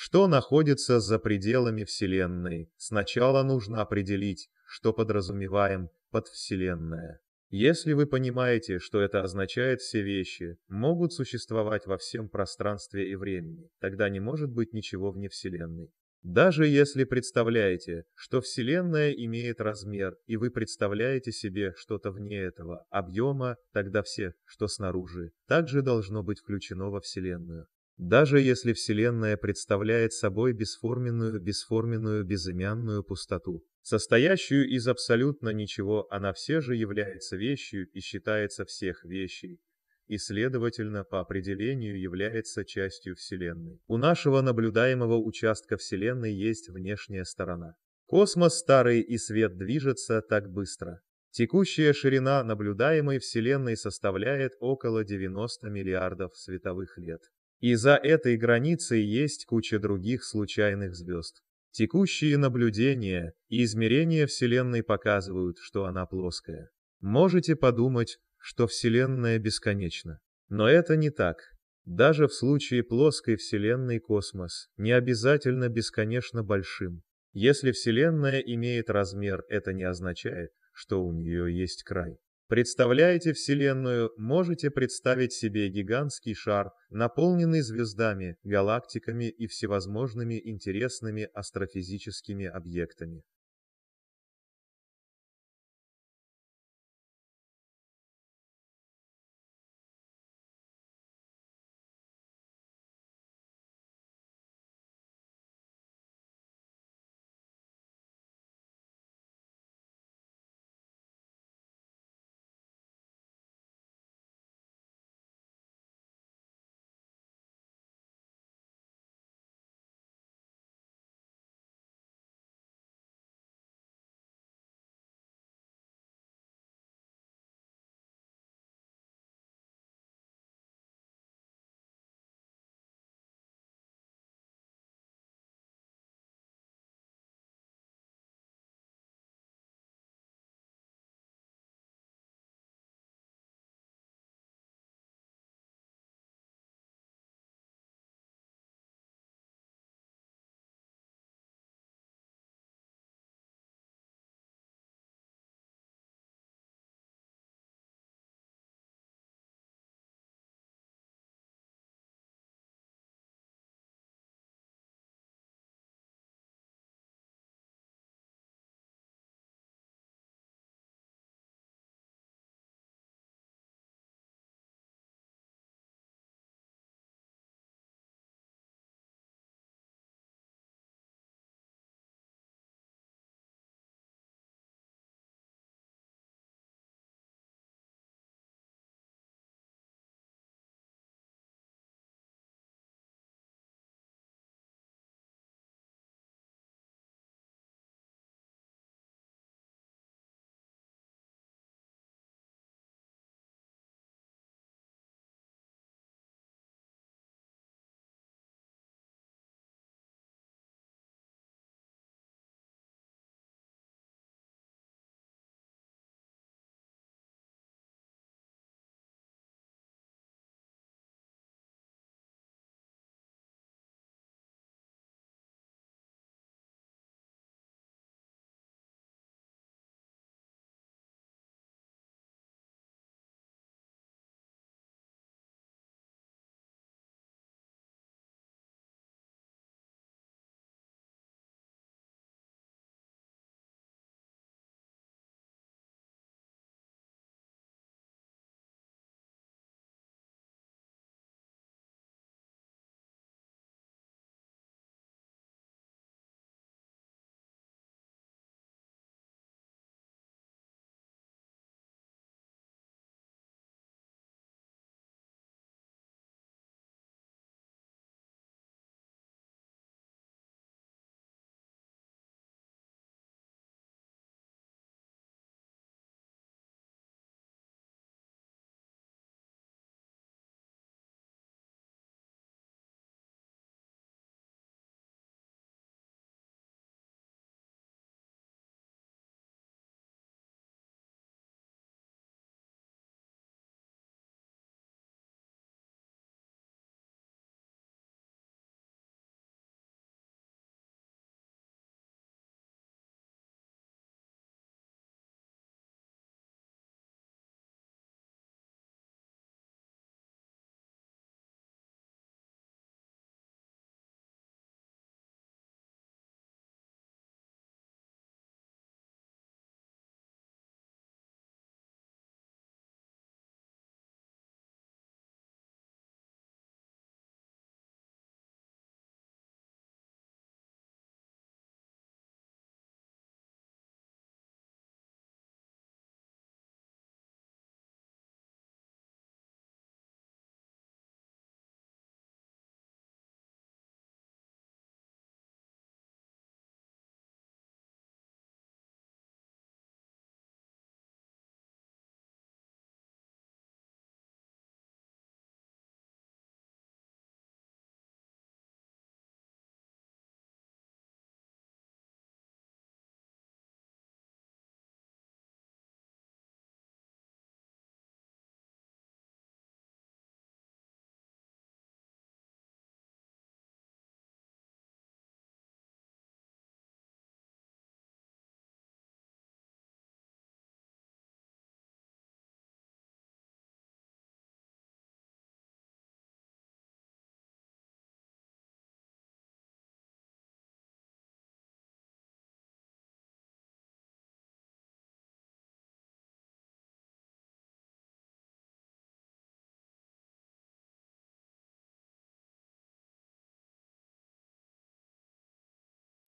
что находится за пределами Вселенной, сначала нужно определить, что подразумеваем под Вселенная. Если вы понимаете, что это означает все вещи, могут существовать во всем пространстве и времени, тогда не может быть ничего вне Вселенной. Даже если представляете, что Вселенная имеет размер, и вы представляете себе что-то вне этого объема, тогда все, что снаружи, также должно быть включено во Вселенную. Даже если Вселенная представляет собой бесформенную, бесформенную, безымянную пустоту, состоящую из абсолютно ничего, она все же является вещью и считается всех вещей, и, следовательно, по определению является частью Вселенной. У нашего наблюдаемого участка Вселенной есть внешняя сторона. Космос старый и свет движется так быстро. Текущая ширина наблюдаемой Вселенной составляет около 90 миллиардов световых лет. И за этой границей есть куча других случайных звезд. Текущие наблюдения и измерения Вселенной показывают, что она плоская. Можете подумать, что Вселенная бесконечна. Но это не так. Даже в случае плоской Вселенной космос не обязательно бесконечно большим. Если Вселенная имеет размер, это не означает, что у нее есть край. Представляете Вселенную, можете представить себе гигантский шар, наполненный звездами, галактиками и всевозможными интересными астрофизическими объектами.